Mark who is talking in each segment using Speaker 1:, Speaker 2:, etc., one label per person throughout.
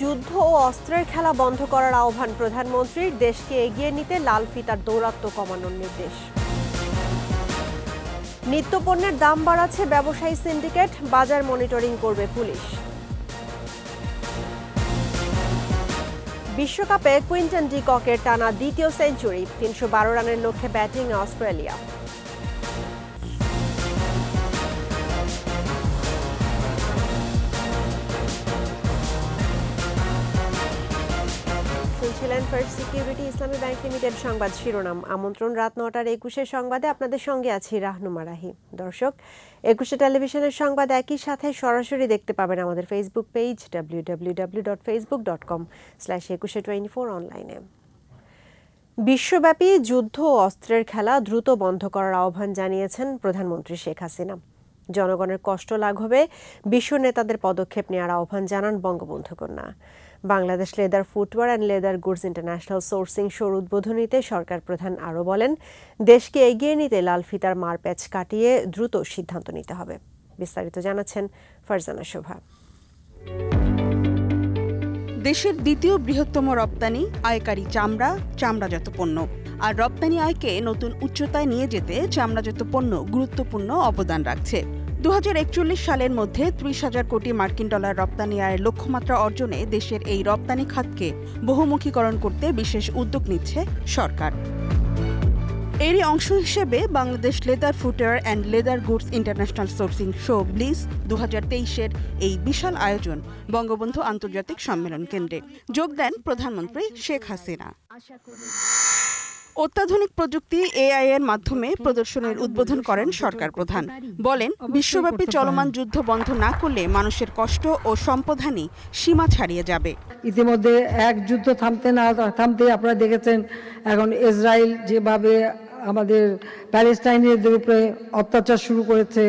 Speaker 1: যুদ্ধ ও অস্ত্রের খেলা বন্ধ করার আহ্বান প্রধানমন্ত্রীর দেশকে এগিয়ে নিতে লাল ফিতার দৌরাত্ম কমানোর নির্দেশ নিত্যপণ্যের দাম বাড়াচ্ছে ব্যবসায়ী সিন্ডিকেট বাজার মনিটরিং করবে পুলিশ বিশ্বকাপে কুইন্টন ডিককের টানা দ্বিতীয় সেঞ্চুরি তিনশো রানের লক্ষ্যে batting Australia and first security Islami bank limited সংবাদ শিরোনাম আমন্ত্রণ রাত নটার একুশে সংবাদে আপনাদের সঙ্গে আছি রাহনুমা রাহি দর্শক একুশে টেলিভিশনের সংবাদ একই সাথে সরাসরি দেখতে পাবেন আমাদের Facebook page www.facebook.com W slash Ekushey twenty four অনলাইনে বিশ্বব্যাপী যুদ্ধ অস্ত্রের খেলা দ্রুত বন্ধ করার আহ্বান জানিয়েছেন প্রধানমন্ত্রী শেখ হাসিনা জনগণের কষ্ট লাঘবে বিশ্ব নেতাদের পদক্ষেপ নেওয়ার আহ্বান জানান বঙ্গবন্ধু কন্যা Bangladesh leather footwear and leather goods international sourcing শোর উদ্বোধনীতে সরকার প্রধান আরও বলেন দেশকে এগিয়ে নিতে লাল ফিতার মারপ্যাচ কাটিয়ে দ্রুত সিদ্ধান্ত নিতে হবে বিস্তারিত জানাচ্ছেন ফারজানা শোভা দেশের দ্বিতীয় বৃহত্তম
Speaker 2: রপ্তানি আয়কারী চামড়া চামড়াজাত পণ্য আর রপ্তানি আয়কে নতুন উচ্চতায় নিয়ে যেতে চামড়াজাত পণ্য গুরুত্বপূর্ণ অবদান রাখছে দু সালের মধ্যে ত্রিশ হাজার কোটি মার্কিন ডলার রপ্তানি আয়ের লক্ষ্যমাত্রা অর্জনে দেশের এই রপ্তানি খাতকে বহুমুখীকরণ করতে বিশেষ উদ্যোগ নিচ্ছে সরকার এরই অংশ হিসেবে Bangladesh leather footwear and leather goods international sourcing show ব্লিস দু তেইশের এই বিশাল আয়োজন বঙ্গবন্ধু আন্তর্জাতিক সম্মেলন কেন্দ্রে যোগ দেন প্রধানমন্ত্রী শেখ হাসিনা অত্যাধুনিক প্রযুক্তি এআই এর মাধ্যমে প্রদর্শনীর উদ্বোধন করেন সরকার প্রধান বলেন বিশ্বব্যাপী চলমান যুদ্ধ বন্ধ না করলে মানুষের কষ্ট ও সম্পদহানি সীমা ছাড়িয়ে যাবে
Speaker 3: ইতিমধ্যে এক যুদ্ধ থামতে না থামতে আপনারা দেখেছেন এখন ইসরায়েল যেভাবে আমাদের প্যালেস্টাইনের উপরে অত্যাচার শুরু করেছে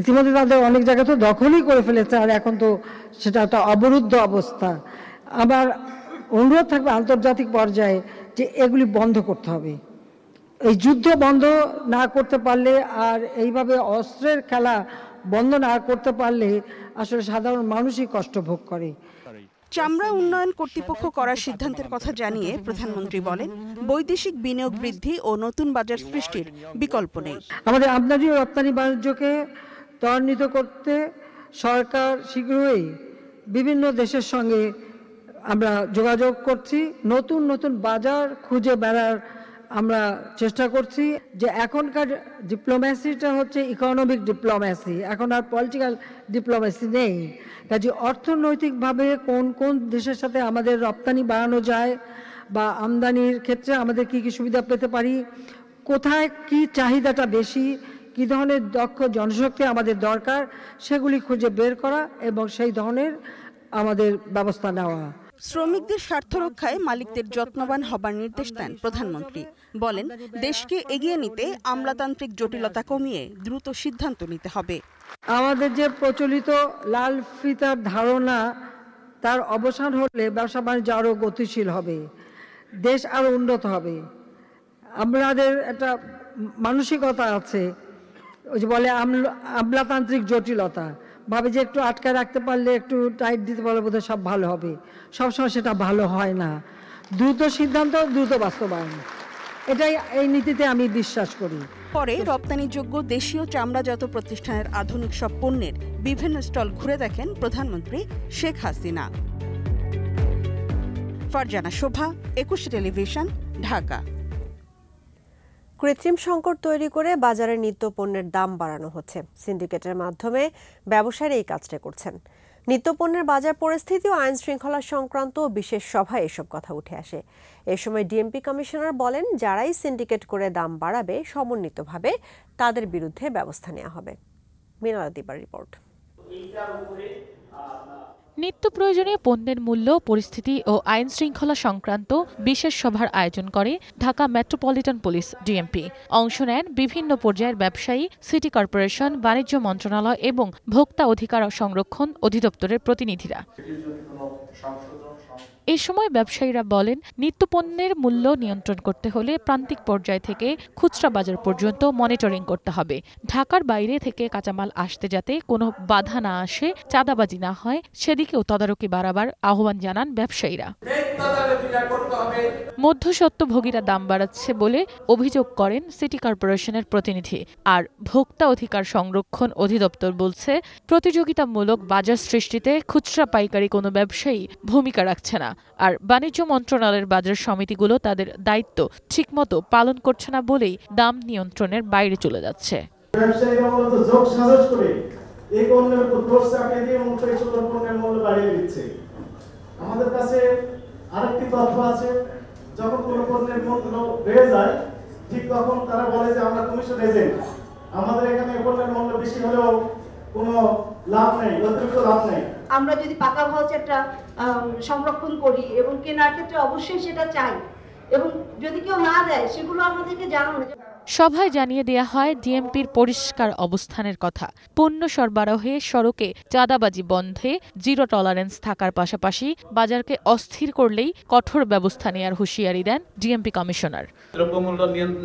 Speaker 3: ইতিমধ্যে তাদের অনেক জায়গা তো দখলই করে ফেলেছে আর এখন তো সেটা একটা অবরুদ্ধ অবস্থা আবার অনুরোধ থাকবে আন্তর্জাতিক পর্যায়ে যে এগুলি বন্ধ করতে হবে এই যুদ্ধ বন্ধ না করতে পারলে আর এইভাবে অস্ত্রের খেলা বন্ধ না করতে পারলে আসলে সাধারণ মানুষই কষ্ট ভোগ করে চামড়া উন্নয়ন কর্তৃপক্ষ করার
Speaker 2: সিদ্ধান্তের কথা জানিয়ে প্রধানমন্ত্রী বলেন বৈদেশিক বিনিয়োগ বৃদ্ধি ও নতুন বাজার সৃষ্টির
Speaker 3: বিকল্প নেই আমাদের আমদানি ও রপ্তানি বাণিজ্যকে ত্বরান্বিত করতে সরকার শীঘ্রই বিভিন্ন দেশের সঙ্গে আমরা যোগাযোগ করছি নতুন নতুন বাজার খুঁজে বেড়ার আমরা চেষ্টা করছি যে এখনকার ডিপ্লোম্যাসিটা হচ্ছে ইকোনমিক ডিপ্লোম্যাসি এখন আর পলিটিক্যাল ডিপ্লোম্যাসি নেই কাজে অর্থনৈতিকভাবে কোন কোন দেশের সাথে আমাদের রপ্তানি বাড়ানো যায় বা আমদানির ক্ষেত্রে আমাদের কি কি সুবিধা পেতে পারি কোথায় কি চাহিদাটা বেশি কী ধরনের দক্ষ জনশক্তি আমাদের দরকার সেগুলি খুঁজে বের করা এবং সেই ধরনের আমাদের ব্যবস্থা নেওয়া শ্রমিকদের স্বার্থ
Speaker 2: রক্ষায় মালিকদের যত্নবান হবার নির্দেশ দেন প্রধানমন্ত্রী বলেন দেশকে এগিয়ে নিতে আমলাতান্ত্রিক জটিলতা কমিয়ে দ্রুত সিদ্ধান্ত নিতে হবে আমাদের যে প্রচলিত
Speaker 3: লাল ফিতার ধারণা তার অবসান হলে ব্যবসা বাণিজ্য আরও গতিশীল হবে দেশ আরও উন্নত হবে আমাদের একটা মানসিকতা আছে ওই যে বলে আমলাতান্ত্রিক জটিলতা ভাবে যে একটু আটকায় রাখতে পারলে একটু টাইট দিতে পারলে বোধহয় সব ভালো হবে সবসময় সেটা ভালো হয় না দ্রুত সিদ্ধান্ত দ্রুত বাস্তবায়ন এটাই এই নীতিতে আমি বিশ্বাস করি
Speaker 2: পরে রপ্তানিযোগ্য দেশীয় চামড়াজাত প্রতিষ্ঠানের আধুনিক সব পণ্যের বিভিন্ন স্টল ঘুরে দেখেন প্রধানমন্ত্রী শেখ হাসিনা
Speaker 1: ফারজানা শোভা একুশে টেলিভিশন ঢাকা কৃত্রিম সংকট তৈরি করে বাজারে নিত্য পণ্যের দাম বাড়ানো হচ্ছে সিন্ডিকেটের মাধ্যমে ব্যবসায়ীরা এই কাজটা করছেন নিত্যপণ্যের বাজার পরিস্থিতি ও আইন শৃঙ্খলা সংক্রান্ত বিশেষ সভায় এসব কথা উঠে আসে এ সময় ডিএমপি কমিশনার বলেন যারাই সিন্ডিকেট করে দাম বাড়াবে সমন্বিতভাবে তাদের বিরুদ্ধে ব্যবস্থা নেওয়া হবে মিনালা দিবার রিপোর্ট
Speaker 4: নিত্য প্রয়োজনীয় পণ্যের মূল্য পরিস্থিতি ও আইন শৃঙ্খলা সংক্রান্ত বিশেষ সভার আয়োজন করে ঢাকা মেট্রোপলিটন পুলিশ ডিএমপি অংশ নেন বিভিন্ন পর্যায়ের ব্যবসায়ী সিটি কর্পোরেশন বাণিজ্য মন্ত্রণালয় এবং ভোক্তা অধিকার সংরক্ষণ অধিদপ্তরের প্রতিনিধিরা এ সময় ব্যবসায়ীরা বলেন নিত্যপণ্যের মূল্য নিয়ন্ত্রণ করতে হলে প্রান্তিক পর্যায় থেকে খুচরা বাজার পর্যন্ত মনিটরিং করতে হবে ঢাকার বাইরে থেকে কাঁচামাল আসতে যাতে কোনো বাধা না আসে চাঁদাবাজি না হয় সেদিকেও তদারকি বাড়াবার আহ্বান জানান ব্যবসায়ীরা মধ্যস্বত্বভোগীরা দাম বাড়াচ্ছে বলে অভিযোগ করেন সিটি কর্পোরেশনের প্রতিনিধি আর ভোক্তা অধিকার সংরক্ষণ অধিদপ্তর বলছে প্রতিযোগিতামূলক বাজার সৃষ্টিতে খুচরা পাইকারি কোনো ব্যবসায়ী ভূমিকা রাখছে না না আর বাণিজ্য মন্ত্রণালয়ের বাজার সমিতিগুলো তাদের দায়িত্ব ঠিকমতো পালন করছে না বলেই দাম নিয়ন্ত্রণের বাইরে চলে যাচ্ছে
Speaker 3: আমাদের এখানে পণ্যের মূল্য বেশি হলেও কোনো লাভ
Speaker 1: নেই অতিরিক্ত লাভ নেই আমরা যদি পাকা হাউস সংরক্ষণ করি এবং কেনার ক্ষেত্রে অবশ্যই সেটা চাই এবং যদি কেউ না দেয় সেগুলো আমাদেরকে জানানো
Speaker 4: সভায় জানিয়ে দেয়া হয় ডিএমপির পরিষ্কার অবস্থানের কথা পণ্য সরবরাহে সড়কে চাঁদাবাজি বন্ধে জিরো টলারেন্স থাকার পাশাপাশি বাজারকে অস্থির করলেই কঠোর ব্যবস্থা নেওয়ার হুঁশিয়ারি দেন ডিএমপি কমিশনার
Speaker 3: দ্রব্যমূল্য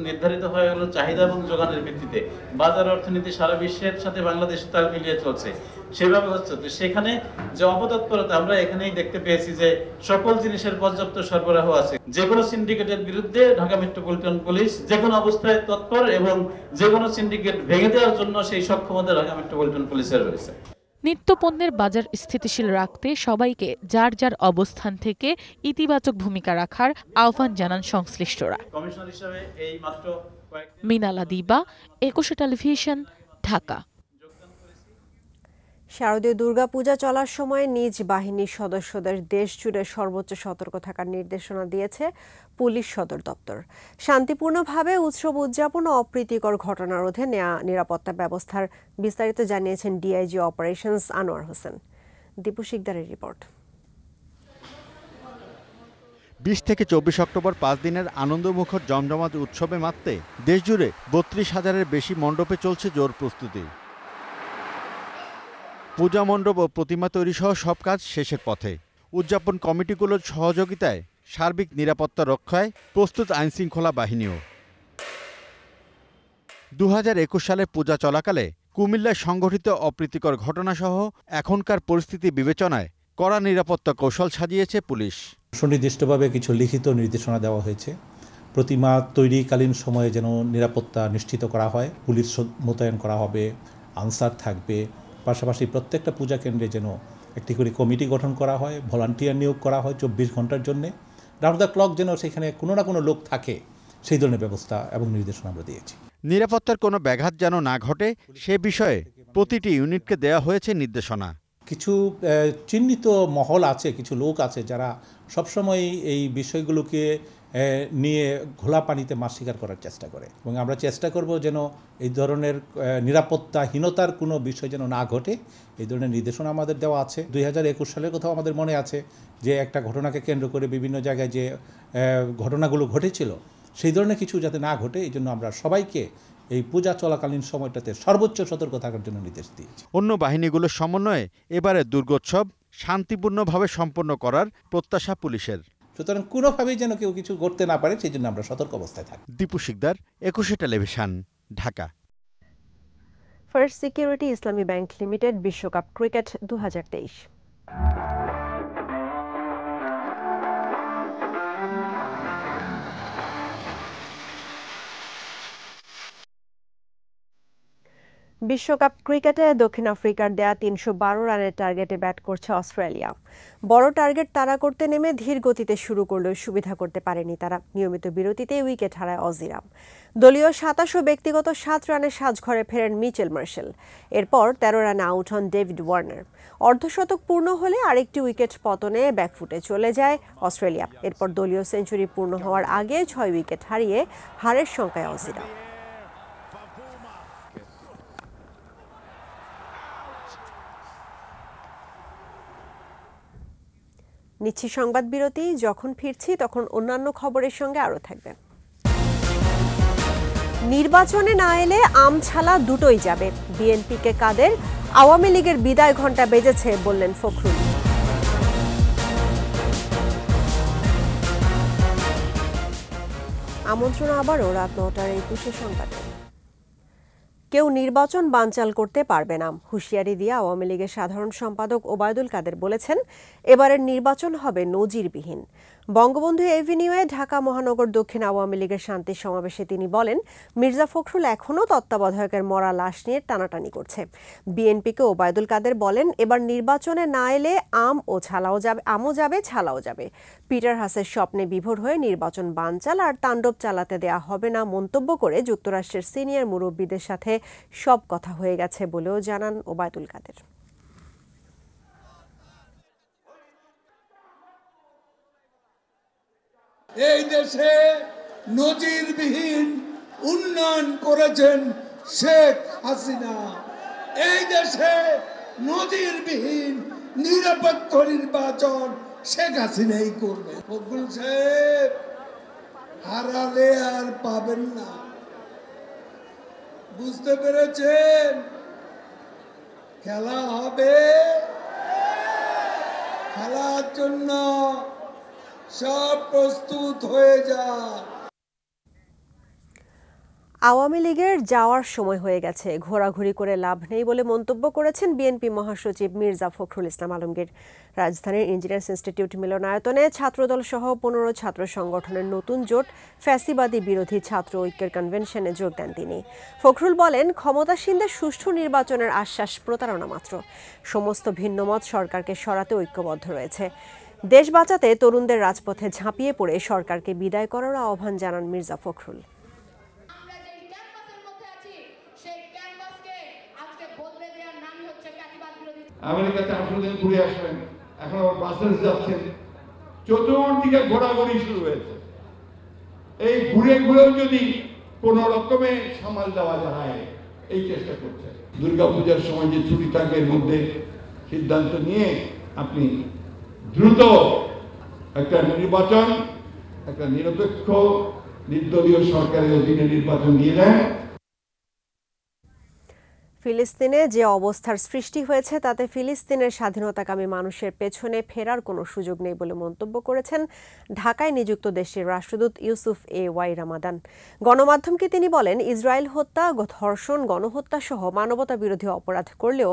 Speaker 3: নির্ধারিত হয়ে গেল চাহিদা এবং যোগানের ভিত্তিতে বাজার অর্থনীতি সারা বিশ্বের সাথে বাংলাদেশ তাল মিলিয়ে চলছে সেভাবে হচ্ছে তো সেখানে যে অপতৎপরতা আমরা এখানেই দেখতে পেয়েছি যে সকল জিনিসের পর্যাপ্ত সরবরাহ আছে যে কোনো সিন্ডিকেটের বিরুদ্ধে ঢাকা মেট্রোপলিটন পুলিশ যে কোনো অবস্থায় তৎপর এবং যে কোনো সিন্ডিকেট ভেঙে দেওয়ার জন্য সেই সক্ষমতা ঢাকা মেট্রোপলিটন পুলিশের রয়েছে
Speaker 4: নিত্যপণ্যের বাজার স্থিতিশীল রাখতে সবাইকে যার যার অবস্থান থেকে ইতিবাচক ভূমিকা রাখার আহ্বান জানান সংশ্লিষ্টরা মিনালা দিবা একুশে টেলিভিশন ঢাকা
Speaker 1: শারদীয় দুর্গাপূজা চলার সময় নিজ বাহিনীর সদস্যদের দেশজুড়ে সর্বোচ্চ সতর্ক থাকার নির্দেশনা দিয়েছে পুলিশ সদর দপ্তর শান্তিপূর্ণভাবে উৎসব উদযাপন ও অপ্রীতিকর ঘটনা রোধে নেওয়া নিরাপত্তা ব্যবস্থার বিস্তারিত জানিয়েছেন ডিআইজি অপারেশনস আনোয়ার হোসেন দীপু শিকদারের রিপোর্ট
Speaker 3: বিশ থেকে চব্বিশ অক্টোবর পাঁচ দিনের আনন্দমুখর জমজমাত উৎসবে মাততে দেশজুড়ে বত্রিশ হাজারের বেশি মণ্ডপে চলছে জোর প্রস্তুতি পূজা মণ্ডপ ও প্রতিমা তৈরি সহ সব কাজ শেষের পথে উদযাপন কমিটিগুলোর সহযোগিতায় সার্বিক নিরাপত্তা রক্ষায় প্রস্তুত আইনশৃঙ্খলা বাহিনীও দু হাজার একুশ সালে পূজা চলাকালে কুমিল্লায় সংঘটিত অপ্রীতিকর ঘটনাসহ এখনকার পরিস্থিতি বিবেচনায় কড়া নিরাপত্তা কৌশল সাজিয়েছে পুলিশ সুনির্দিষ্টভাবে কিছু লিখিত নির্দেশনা দেওয়া হয়েছে প্রতিমা তৈরিকালীন সময়ে যেন নিরাপত্তা নিশ্চিত করা হয় পুলিশ মোতায়েন করা হবে আনসার থাকবে পাশাপাশি প্রত্যেকটা পূজা কেন্দ্রে যেন একটি করে কমিটি গঠন করা হয় ভলান্টিয়ার নিয়োগ করা হয় চব্বিশ ঘন্টার জন্যে রাউন্ড দ্য ক্লক যেন সেখানে কোনো না কোনো লোক থাকে সেই ধরনের ব্যবস্থা এবং নির্দেশনা আমরা দিয়েছি নিরাপত্তার কোনো ব্যাঘাত যেন না ঘটে সে বিষয়ে প্রতিটি ইউনিটকে দেয়া হয়েছে নির্দেশনা কিছু চিহ্নিত মহল আছে কিছু লোক আছে যারা সবসময় এই বিষয়গুলোকে নিয়ে ঘোলা পানিতে মাছ শিকার করার চেষ্টা করে এবং আমরা চেষ্টা করব যেন এই ধরনের নিরাপত্তাহীনতার কোনো বিষয় যেন না ঘটে এই ধরনের নির্দেশনা আমাদের দেওয়া আছে দুই সালের কথাও আমাদের মনে আছে যে একটা ঘটনাকে কেন্দ্র করে বিভিন্ন জায়গায় যে ঘটনাগুলো ঘটেছিল সেই ধরনের কিছু যাতে না ঘটে এই জন্য আমরা সবাইকে এই পূজা চলাকালীন সময়টাতে সর্বোচ্চ সতর্ক থাকার জন্য নির্দেশ দিয়েছি অন্য বাহিনীগুলোর সমন্বয়ে এবারে দুর্গোৎসব শান্তিপূর্ণভাবে সম্পন্ন করার প্রত্যাশা পুলিশের সুতরাং কোনোভাবেই যেন কেউ কিছু করতে না পারে সেই জন্য আমরা সতর্ক অবস্থায় থাকি Dipu Shikder Ekushey television Dhaka
Speaker 1: first security Islami bank limited বিশ্বকাপ ক্রিকেট দু বিশ্বকাপ ক্রিকেটে দক্ষিণ আফ্রিকার দেয়া তিনশো বারো রানের টার্গেটে ব্যাট করছে অস্ট্রেলিয়া বড় টার্গেট তারা করতে নেমে ধীর গতিতে শুরু করলেও সুবিধা করতে পারেনি তারা নিয়মিত বিরতিতে উইকেট হারায় অজিরাম দলীয় সাতাশ ব্যক্তিগত সাত রানের সাজঘরে ফেরেন মিচেল মার্শেল এরপর তেরো রানে আউট হন ডেভিড ওয়ার্নার অর্ধশতক পূর্ণ হলে আরেকটি উইকেট পতনে ব্যাকফুটে চলে যায় অস্ট্রেলিয়া এরপর দলীয় সেঞ্চুরি পূর্ণ হওয়ার আগে ছয় উইকেট হারিয়ে হারের সংখ্যায় অজিরাম নিচ্ছি সংবাদ বিরতি যখন ফিরছি তখন অন্যান্য খবরের সঙ্গে আরও থাকবেন নির্বাচনে না এলে আমছালা দুটোই যাবে বিএনপিকে কাদের আওয়ামী লীগের বিদায় ঘণ্টা বেজেছে বললেন ফখরুল আমন্ত্রণ আবারও রাত নটার এই সংবাদ সংবাদে কেউ নির্বাচন বানচাল করতে পারবে না হুঁশিয়ারি দিয়ে আওয়ামী লীগের সাধারণ সম্পাদক ওবায়দুল কাদের বলেছেন এবারের নির্বাচন হবে নজিরবিহীন বঙ্গবন্ধু এভিনিউয়ে ঢাকা মহানগর দক্ষিণ আওয়ামী লীগের শান্তি সমাবেশে তিনি বলেন মির্জা ফখরুল এখনও তত্ত্বাবধায়কের মরা লাশ নিয়ে টানাটানি করছে বিএনপিকে ওবায়দুল কাদের বলেন এবার নির্বাচনে না এলে আম ও ছালাও যাবে আমও যাবে ছালাও যাবে পিটার হাসের স্বপ্নে বিভোর হয়ে নির্বাচন বানচাল আর তাণ্ডব চালাতে দেয়া হবে না মন্তব্য করে যুক্তরাষ্ট্রের সিনিয়র মুরব্বীদের সাথে সব কথা হয়ে গেছে বলেও জানান ওবায়দুল কাদের
Speaker 3: এই দেশে নজিরবিহীন উন্নয়ন করেছেন শেখ হাসিনা এই দেশে নজিরবিহীন নিরপেক্ষ নির্বাচন শেখ হাসিনাই করবে ফখরুল
Speaker 2: সাহেব হারালে আর পাবেন না বুঝতে পেরেছেন খেলা হবে খেলার জন্য সব
Speaker 3: প্রস্তুত হয়ে
Speaker 1: আওয়ামী লীগের যাওয়ার সময় হয়ে গেছে ঘোরাঘুরি করে লাভ নেই বলে মন্তব্য করেছেন বিএনপি মহাসচিব মির্জা ফখরুল ইসলাম আলমগীর রাজধানীর ইঞ্জিনিয়ার্স ইনস্টিটিউট মিলনায়তনে ছাত্রদল সহ পনেরো ছাত্র সংগঠনের নতুন জোট ফ্যাসিবাদী বিরোধী ছাত্র ঐক্যের কনভেনশনে যোগ দেন তিনি ফখরুল বলেন ক্ষমতাসীনদের সুষ্ঠু নির্বাচনের আশ্বাস প্রতারণা মাত্র সমস্ত ভিন্নমত সরকারকে সরাতে ঐক্যবদ্ধ রয়েছে দেশ বাঁচাতে তরুণদের রাজপথে ঝাঁপিয়ে পড়ে সরকারকে বিদায় করার আহ্বান জানান মির্জা ফখরুল
Speaker 3: আমেরিকাতে আঠারো দিন ঘুরে আসবেন এখন আবার যাচ্ছেন চতুর্দিকে ঘোরাঘুরি শুরু হয়েছে এই ঘুরে ঘুরেও যদি রকমে সামাল দেওয়া যায় এই চেষ্টা করছে
Speaker 1: দুর্গাপূজার সময় যে ছুটি থাকে এর মধ্যে সিদ্ধান্ত নিয়ে আপনি দ্রুত একটা নির্বাচন একটা নিরপেক্ষ নির্দলীয় সরকারের অধীনে নির্বাচন দিয়ে দেয় ফিলিস্তিনে যে অবস্থার সৃষ্টি হয়েছে তাতে ফিলিস্তিনের স্বাধীনতাকামী মানুষের পেছনে ফেরার কোনো সুযোগ নেই বলে মন্তব্য করেছেন ঢাকায় নিযুক্ত দেশের রাষ্ট্রদূত ইউসুফ এ ওয়াই রামাদান গণমাধ্যমকে তিনি বলেন ইসরায়েল হত্যা ধর্ষণ গণহত্যা সহ মানবতা বিরোধী অপরাধ করলেও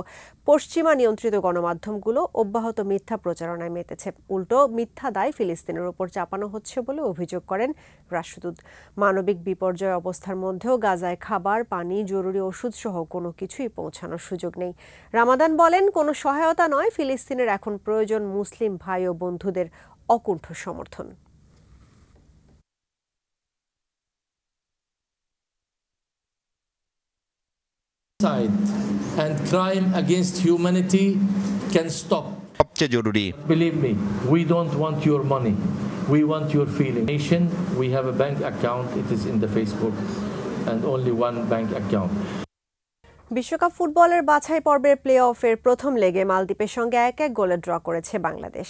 Speaker 1: পশ্চিমা নিয়ন্ত্রিত গণমাধ্যমগুলো অব্যাহত মিথ্যা প্রচারণায় মেতেছে উল্টো মিথ্যা দায় ফিলিস্তিনের ওপর চাপানো হচ্ছে বলে অভিযোগ করেন রাষ্ট্রদূত মানবিক বিপর্যয় অবস্থার মধ্যেও গাজায় খাবার পানি জরুরি ওষুধ সহ কোনো কিছু কিছুই পৌঁছানোর সুযোগ নেই রামাদান বলেন কোনো সহায়তা নয় ফিলিস্তিনের এখন প্রয়োজন মুসলিম ভাই ও বন্ধুদের অকুণ্ঠ সমর্থন
Speaker 4: and crime against humanity
Speaker 3: can stop. সবচেয়ে জরুরি believe me we don't want your money we
Speaker 4: want your feeling nation we have a bank account it is in the facebook and only one bank account
Speaker 1: বিশ্বকাপ ফুটবলের বাছাই পর্বের play অফের প্রথম লেগে মালদ্বীপের সঙ্গে এক এক গোলে ড্র করেছে বাংলাদেশ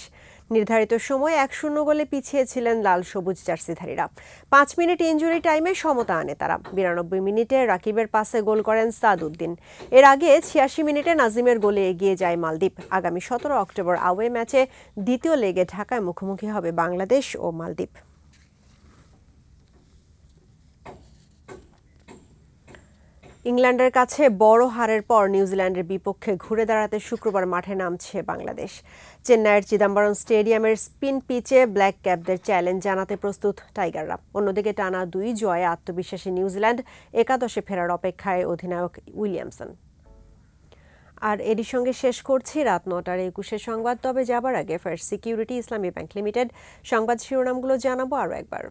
Speaker 1: নির্ধারিত সময় এক শূন্য গোলে পিছিয়েছিলেন লাল সবুজ জার্সিধারীরা পাঁচ মিনিট ইঞ্জুরি টাইমে সমতা আনে তারা বিরানব্বই মিনিটে রাকিবের পাশে গোল করেন সাদউদ্দিন এর আগে ছিয়াশি মিনিটে নাজিমের গোলে এগিয়ে যায় মালদ্বীপ আগামী সতেরো অক্টোবর আওয়ে ম্যাচে দ্বিতীয় লেগে ঢাকায় মুখোমুখি হবে বাংলাদেশ ও মালদ্বীপ ইংল্যান্ডের কাছে বড় হারের পর নিউজিল্যান্ডের বিপক্ষে ঘুরে দাঁড়াতে শুক্রবার মাঠে নামছে বাংলাদেশ চেন্নাইয়ের চিদাম্বরম স্টেডিয়ামের স্পিন পিচে ব্ল্যাক ক্যাপদের চ্যালেঞ্জ জানাতে প্রস্তুত টাইগাররা অন্যদিকে টানা দুই জয়ে আত্মবিশ্বাসী নিউজিল্যান্ড একাদশে ফেরার অপেক্ষায় অধিনায়ক উইলিয়ামসন আর এরই সঙ্গে শেষ করছি রাত নটার একুশের সংবাদ তবে যাবার আগে first security Islami bank limited সংবাদ শিরোনামগুলো জানাবো আরও একবার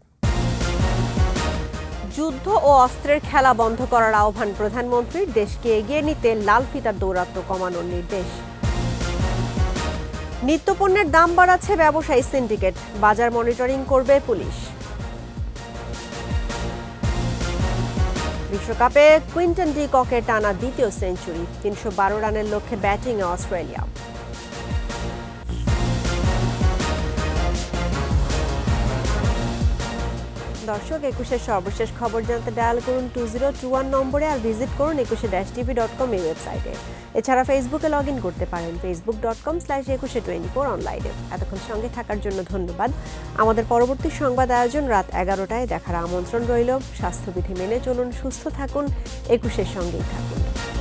Speaker 1: যুদ্ধ ও অস্ত্রের খেলা বন্ধ করার আহ্বান প্রধানমন্ত্রীর দেশকে এগিয়ে নিতে লাল ফিতার দৌরাত্ম কমানোর নির্দেশ নিত্যপণ্যের দাম বাড়াচ্ছে ব্যবসায়ী সিন্ডিকেট বাজার মনিটরিং করবে পুলিশ বিশ্বকাপে কুইন্টন ডি ককের টানা দ্বিতীয় সেঞ্চুরি তিনশো রানের লক্ষ্যে ব্যাটিংয়ে অস্ট্রেলিয়া দর্শক একুশের সর্বশেষ খবর জানতে ডায়াল করুন টু জিরো টু ওয়ান নম্বরে আর ভিজিট করুন একুশে ড্যাশ টিভি ডট কম এই ওয়েবসাইটে এছাড়া ফেসবুকে লগ ইন করতে পারেন Facebook dot com slash Ekushey twenty four অনলাইনে এতক্ষণ সঙ্গে থাকার জন্য ধন্যবাদ আমাদের পরবর্তী সংবাদ আয়োজন রাত এগারোটায় দেখার আমন্ত্রণ রইল স্বাস্থ্যবিধি মেনে চলুন সুস্থ থাকুন একুশের সঙ্গেই থাকুন